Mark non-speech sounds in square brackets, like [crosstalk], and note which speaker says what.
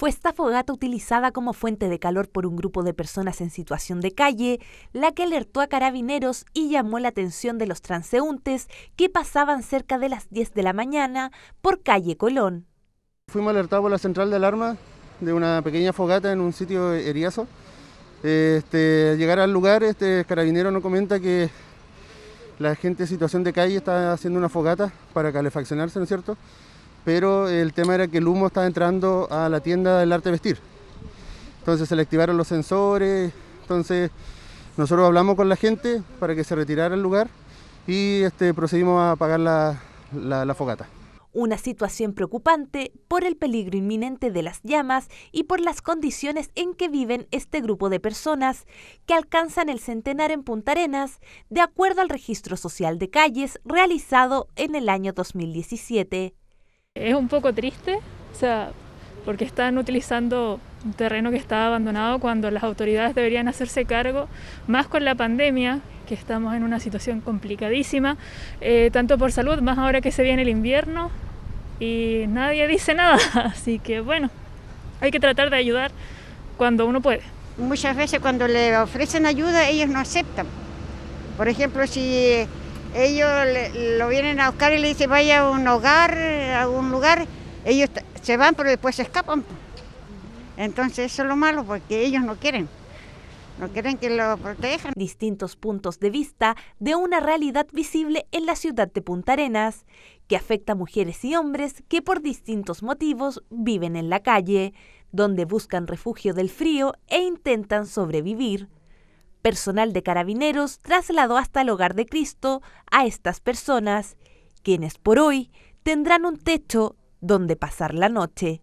Speaker 1: Fue esta fogata utilizada como fuente de calor por un grupo de personas en situación de calle, la que alertó a carabineros y llamó la atención de los transeúntes que pasaban cerca de las 10 de la mañana por calle Colón. Fuimos alertados por
Speaker 2: la central de alarma de una pequeña fogata en un sitio heriazo este, al llegar al lugar, este el carabinero nos comenta que la gente en situación de calle está haciendo una fogata para calefaccionarse, ¿no es cierto? pero el tema era que el humo estaba entrando a la tienda del arte vestir. Entonces se le activaron los sensores, entonces nosotros hablamos con la gente para que se retirara el lugar y este, procedimos a apagar la, la fogata
Speaker 1: una situación preocupante por el peligro inminente de las llamas y por las condiciones en que viven este grupo de personas que alcanzan el centenar en Punta Arenas, de acuerdo al registro social de calles realizado en el año 2017. Es un poco triste, o sea,
Speaker 3: porque están utilizando un terreno que está abandonado cuando las autoridades deberían hacerse cargo, más con la pandemia, que estamos en una situación complicadísima, eh, tanto por salud, más ahora que se viene el invierno y nadie dice nada, [laughs] así que
Speaker 4: bueno, hay que tratar de ayudar cuando uno puede. Muchas veces cuando le ofrecen ayuda ellos no aceptan. Por ejemplo, si ellos lo vienen a buscar y le dicen vaya a un hogar, a un lugar, ellos se van pero después
Speaker 1: se escapan. Entonces eso es lo malo porque ellos no quieren. No quieren que lo protejan. Distintos puntos de vista de una realidad visible en la ciudad de Punta Arenas, que afecta a mujeres y hombres que por distintos motivos viven en la calle, donde buscan refugio del frío e intentan sobrevivir personal de carabineros trasladó hasta el hogar de Cristo a estas personas, quienes por hoy tendrán un techo donde pasar la noche.